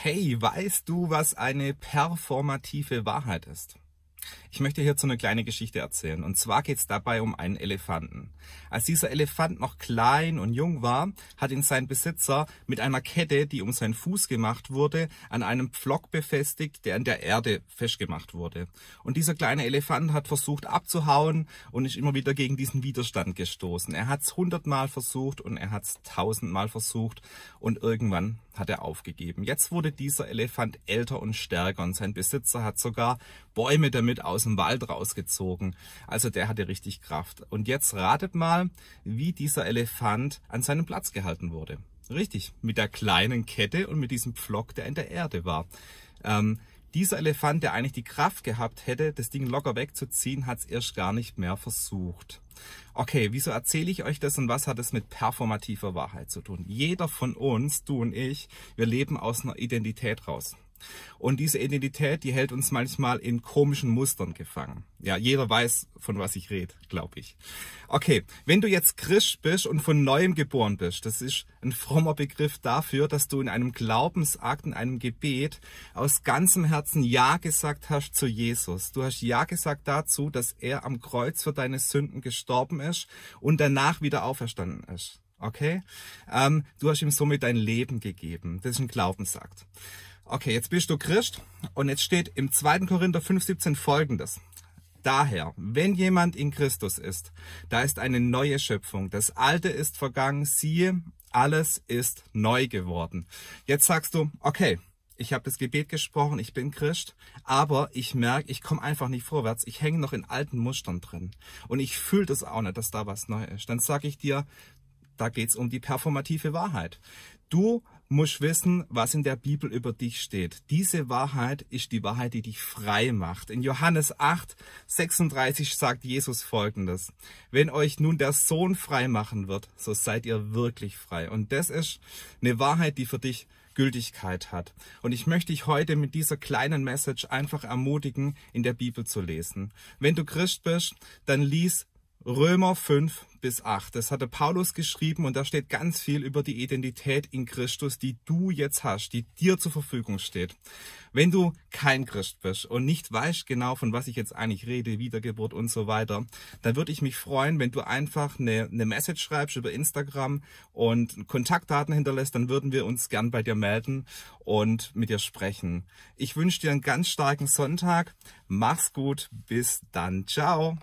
Hey, weißt du, was eine performative Wahrheit ist? Ich möchte hierzu eine kleine Geschichte erzählen. Und zwar geht es dabei um einen Elefanten. Als dieser Elefant noch klein und jung war, hat ihn sein Besitzer mit einer Kette, die um seinen Fuß gemacht wurde, an einem Pflock befestigt, der an der Erde festgemacht wurde. Und dieser kleine Elefant hat versucht abzuhauen und ist immer wieder gegen diesen Widerstand gestoßen. Er hat es hundertmal versucht und er hat es tausendmal versucht und irgendwann hat er aufgegeben. Jetzt wurde dieser Elefant älter und stärker und sein Besitzer hat sogar Bäume damit aus aus dem Wald rausgezogen. Also der hatte richtig Kraft. Und jetzt ratet mal, wie dieser Elefant an seinem Platz gehalten wurde. Richtig, mit der kleinen Kette und mit diesem Pflock, der in der Erde war. Ähm, dieser Elefant, der eigentlich die Kraft gehabt hätte, das Ding locker wegzuziehen, hat es erst gar nicht mehr versucht. Okay, wieso erzähle ich euch das und was hat es mit performativer Wahrheit zu tun? Jeder von uns, du und ich, wir leben aus einer Identität raus. Und diese Identität, die hält uns manchmal in komischen Mustern gefangen. Ja, jeder weiß, von was ich rede, glaube ich. Okay, wenn du jetzt Christ bist und von neuem geboren bist, das ist ein frommer Begriff dafür, dass du in einem Glaubensakt, in einem Gebet aus ganzem Herzen Ja gesagt hast zu Jesus. Du hast Ja gesagt dazu, dass er am Kreuz für deine Sünden gestorben ist und danach wieder auferstanden ist. Okay? Ähm, du hast ihm somit dein Leben gegeben. Das ist ein Glaubensakt. Okay, jetzt bist du Christ und jetzt steht im 2. Korinther 5,17 folgendes. Daher, wenn jemand in Christus ist, da ist eine neue Schöpfung. Das Alte ist vergangen, siehe, alles ist neu geworden. Jetzt sagst du, okay, ich habe das Gebet gesprochen, ich bin Christ, aber ich merke, ich komme einfach nicht vorwärts, ich hänge noch in alten Mustern drin und ich fühle das auch nicht, dass da was neu ist. Dann sage ich dir, da geht's um die performative Wahrheit. Du musst wissen, was in der Bibel über dich steht. Diese Wahrheit ist die Wahrheit, die dich frei macht. In Johannes 8, 36 sagt Jesus folgendes. Wenn euch nun der Sohn frei machen wird, so seid ihr wirklich frei. Und das ist eine Wahrheit, die für dich Gültigkeit hat. Und ich möchte dich heute mit dieser kleinen Message einfach ermutigen, in der Bibel zu lesen. Wenn du Christ bist, dann lies Römer 5 bis 8. Das hatte Paulus geschrieben und da steht ganz viel über die Identität in Christus, die du jetzt hast, die dir zur Verfügung steht. Wenn du kein Christ bist und nicht weißt genau, von was ich jetzt eigentlich rede, Wiedergeburt und so weiter, dann würde ich mich freuen, wenn du einfach eine, eine Message schreibst über Instagram und Kontaktdaten hinterlässt, dann würden wir uns gern bei dir melden und mit dir sprechen. Ich wünsche dir einen ganz starken Sonntag. Mach's gut. Bis dann. Ciao.